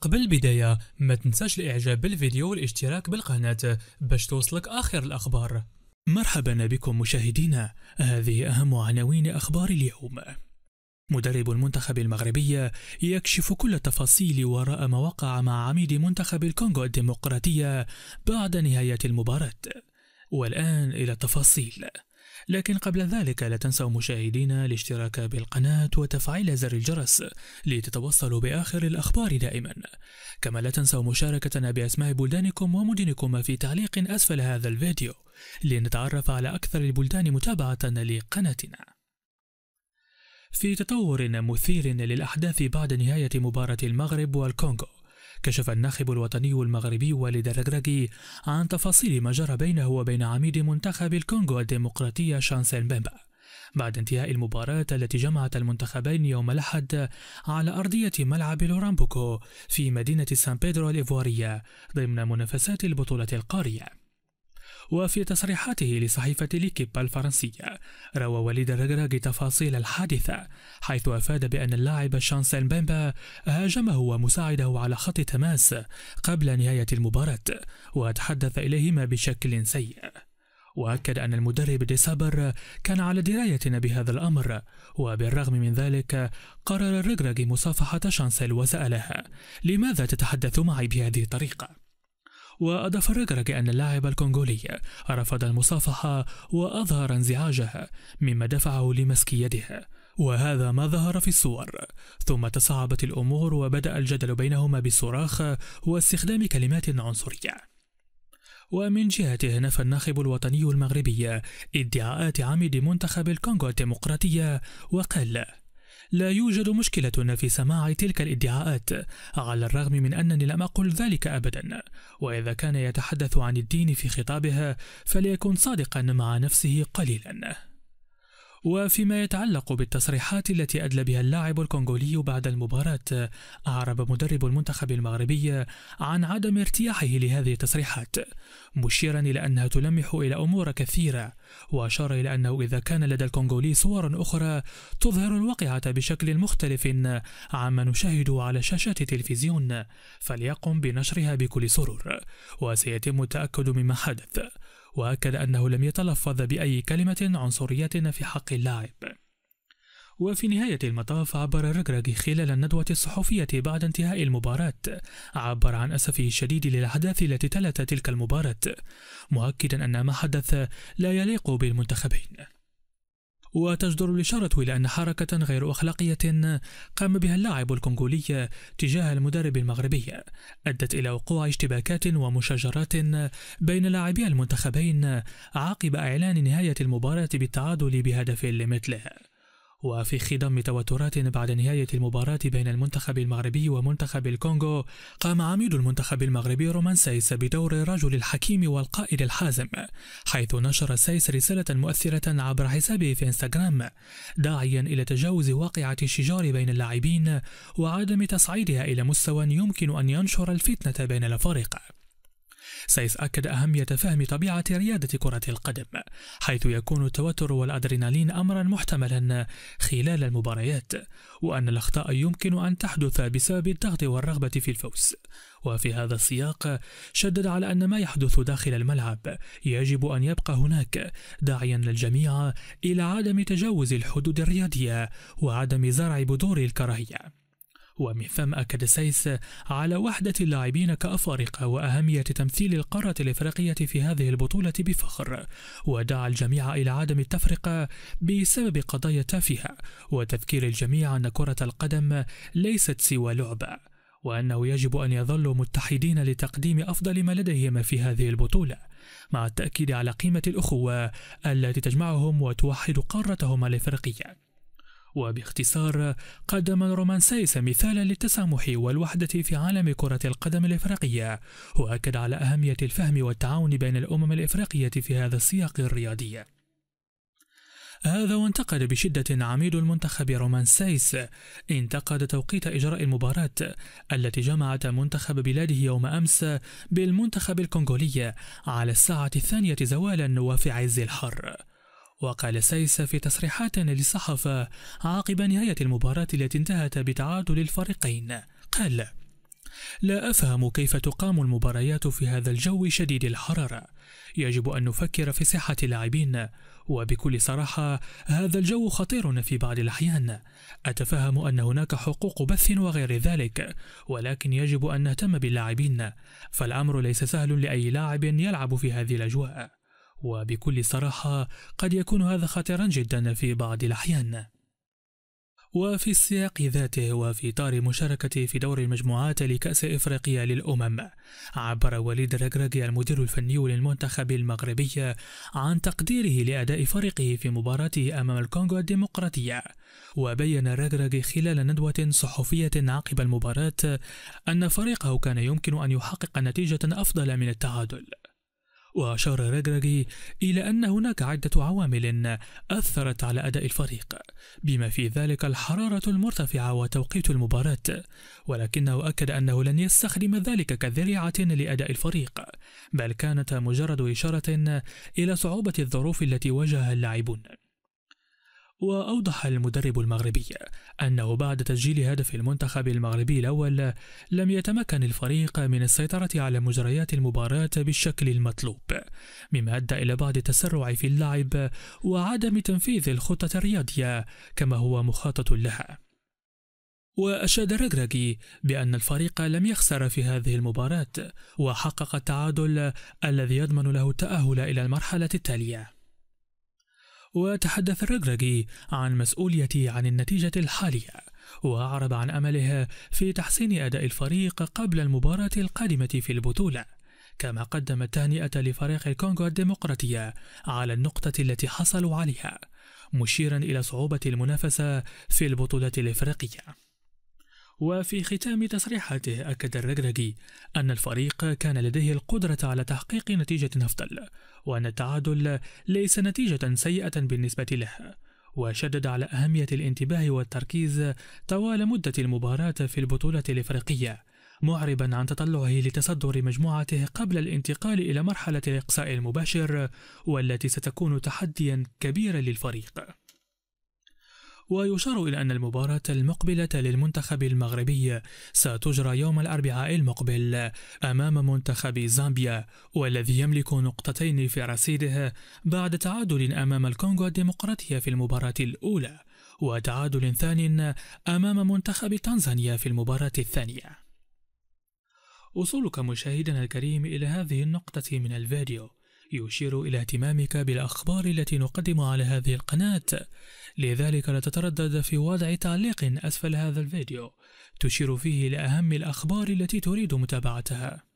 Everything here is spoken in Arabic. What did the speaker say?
قبل البداية ما تنساش الاعجاب بالفيديو والاشتراك بالقناة باش توصلك اخر الاخبار مرحبا بكم مشاهدينا هذه اهم عناوين اخبار اليوم مدرب المنتخب المغربي يكشف كل التفاصيل وراء ما وقع مع عميد منتخب الكونغو الديمقراطية بعد نهاية المباراة والآن إلى التفاصيل لكن قبل ذلك لا تنسوا مشاهدينا الاشتراك بالقناة وتفعيل زر الجرس لتتوصلوا بآخر الأخبار دائما كما لا تنسوا مشاركتنا بأسماء بلدانكم ومدنكم في تعليق أسفل هذا الفيديو لنتعرف على أكثر البلدان متابعة لقناتنا في تطور مثير للأحداث بعد نهاية مباراة المغرب والكونغو كشف الناخب الوطني المغربي والد الركراكي عن تفاصيل ما جرى بينه وبين عميد منتخب الكونغو الديمقراطية شانسين بيمبا بعد انتهاء المباراة التي جمعت المنتخبين يوم الأحد على أرضية ملعب لورامبوكو في مدينة سان بيدرو الإيفوارية ضمن منافسات البطولة القارية وفي تصريحاته لصحيفة ليكيب الفرنسية روى وليد الرجراجي تفاصيل الحادثة حيث أفاد بأن اللاعب شانسل بيمبا هاجمه ومساعده على خط تماس قبل نهاية المباراة وتحدث إليهما بشكل سيء وأكد أن المدرب دي سابر كان على دراية بهذا الأمر وبالرغم من ذلك قرر الرجراجي مصافحة شانسل وسألها لماذا تتحدث معي بهذه الطريقة؟ وأضاف رجرج أن اللاعب الكونغولي رفض المصافحة وأظهر انزعاجه مما دفعه لمسك يده وهذا ما ظهر في الصور ثم تصعبت الأمور وبدأ الجدل بينهما بالصراخ واستخدام كلمات عنصرية ومن جهته نفى الناخب الوطني المغربي ادعاءات عميد منتخب الكونغو الديمقراطية وقال لا يوجد مشكلة في سماع تلك الادعاءات على الرغم من أنني لم أقل ذلك أبدا وإذا كان يتحدث عن الدين في خطابها فليكن صادقا مع نفسه قليلا وفيما يتعلق بالتصريحات التي أدلى بها اللاعب الكونغولي بعد المباراة أعرب مدرب المنتخب المغربي عن عدم ارتياحه لهذه التصريحات مشيرا إلى أنها تلمح إلى أمور كثيرة وأشار إلى أنه إذا كان لدى الكونغولي صور أخرى تظهر الواقعة بشكل مختلف عما نشاهده على شاشات التلفزيون فليقم بنشرها بكل سرور وسيتم التأكد مما حدث وأكد أنه لم يتلفظ بأي كلمة عنصرية في حق اللاعب وفي نهاية المطاف عبر رجرج خلال الندوة الصحفية بعد انتهاء المباراة عبر عن أسفه الشديد للأحداث التي تلت تلك المباراة مؤكدا أن ما حدث لا يليق بالمنتخبين وتجدر الإشارة إلى أن حركة غير أخلاقية قام بها اللاعب الكونغولي تجاه المدرب المغربي أدت إلى وقوع اشتباكات ومشاجرات بين لاعبي المنتخبين عقب إعلان نهاية المباراة بالتعادل بهدف لمثله وفي خضم توترات بعد نهاية المباراة بين المنتخب المغربي ومنتخب الكونغو قام عميد المنتخب المغربي رومان سايس بدور الرجل الحكيم والقائد الحازم حيث نشر سايس رسالة مؤثرة عبر حسابه في انستغرام داعيا إلى تجاوز واقعة الشجار بين اللاعبين وعدم تصعيدها إلى مستوى يمكن أن ينشر الفتنة بين الفريق سيتأكد أهمية فهم طبيعة ريادة كرة القدم حيث يكون التوتر والأدرينالين أمرا محتملا خلال المباريات وأن الأخطاء يمكن أن تحدث بسبب الضغط والرغبة في الفوز وفي هذا السياق شدد على أن ما يحدث داخل الملعب يجب أن يبقى هناك داعيا للجميع إلى عدم تجاوز الحدود الرياضية وعدم زرع بذور الكراهية ومن ثم أكد سيس على وحدة اللاعبين كأفارقة وأهمية تمثيل القارة الإفريقية في هذه البطولة بفخر ودعا الجميع إلى عدم التفرقة بسبب قضايا تافهة وتذكير الجميع أن كرة القدم ليست سوى لعبة وأنه يجب أن يظلوا متحدين لتقديم أفضل ما لديهم في هذه البطولة، مع التأكيد على قيمة الأخوة التي تجمعهم وتوحد قارتهم الإفريقية. وباختصار قدم الرومانسيس مثالا للتسامح والوحدة في عالم كرة القدم الإفريقية وأكد على أهمية الفهم والتعاون بين الأمم الإفريقية في هذا السياق الرياضي هذا وانتقد بشدة عميد المنتخب رومان سايس انتقد توقيت إجراء المباراة التي جمعت منتخب بلاده يوم أمس بالمنتخب الكونغولي على الساعة الثانية زوالا وفي عز الحر وقال سايس في تصريحات للصحافة عقب نهاية المباراة التي انتهت بتعادل الفريقين قال لا أفهم كيف تقام المباريات في هذا الجو شديد الحرارة يجب أن نفكر في صحة اللاعبين وبكل صراحة هذا الجو خطير في بعض الأحيان أتفهم أن هناك حقوق بث وغير ذلك ولكن يجب أن نهتم باللاعبين فالأمر ليس سهل لأي لاعب يلعب في هذه الأجواء وبكل صراحة قد يكون هذا خطرا جدا في بعض الأحيان وفي السياق ذاته وفي إطار مشاركته في دور المجموعات لكأس إفريقيا للأمم عبر وليد الرجراجي المدير الفني للمنتخب المغربي عن تقديره لأداء فريقه في مباراته أمام الكونغو الديمقراطية وبين الرجراجي خلال ندوة صحفية عقب المباراة أن فريقه كان يمكن أن يحقق نتيجة أفضل من التعادل وأشار راجراجي إلى أن هناك عدة عوامل أثرت على أداء الفريق بما في ذلك الحرارة المرتفعة وتوقيت المباراة ولكنه أكد أنه لن يستخدم ذلك كذريعة لأداء الفريق بل كانت مجرد إشارة إلى صعوبة الظروف التي واجهها اللاعبون وأوضح المدرب المغربي أنه بعد تسجيل هدف المنتخب المغربي الأول لم يتمكن الفريق من السيطرة على مجريات المباراة بالشكل المطلوب مما أدى إلى بعض التسرع في اللعب وعدم تنفيذ الخطة الرياضية كما هو مخطط لها وأشاد رجرجي بأن الفريق لم يخسر في هذه المباراة وحقق التعادل الذي يضمن له التأهل إلى المرحلة التالية وتحدث الرجرجي عن مسؤوليته عن النتيجة الحالية وأعرب عن أمله في تحسين أداء الفريق قبل المباراة القادمة في البطولة كما قدم التهنئة لفريق الكونغو الديمقراطية على النقطة التي حصلوا عليها مشيرا إلى صعوبة المنافسة في البطولة الإفريقية وفي ختام تصريحاته أكد الرجرجي أن الفريق كان لديه القدرة على تحقيق نتيجة أفضل وأن التعادل ليس نتيجة سيئة بالنسبة له وشدد على أهمية الانتباه والتركيز طوال مدة المباراة في البطولة الإفريقية معربا عن تطلعه لتصدر مجموعته قبل الانتقال إلى مرحلة الإقصاء المباشر والتي ستكون تحديا كبيرا للفريق ويشار إلى أن المباراة المقبلة للمنتخب المغربي ستجرى يوم الأربعاء المقبل أمام منتخب زامبيا والذي يملك نقطتين في رصيده بعد تعادل أمام الكونغو الديمقراطية في المباراة الأولى وتعادل ثاني أمام منتخب تنزانيا في المباراة الثانية وصولك مشاهدنا الكريم إلى هذه النقطة من الفيديو يشير إلى اهتمامك بالأخبار التي نقدم على هذه القناة لذلك لا تتردد في وضع تعليق أسفل هذا الفيديو تشير فيه لأهم الأخبار التي تريد متابعتها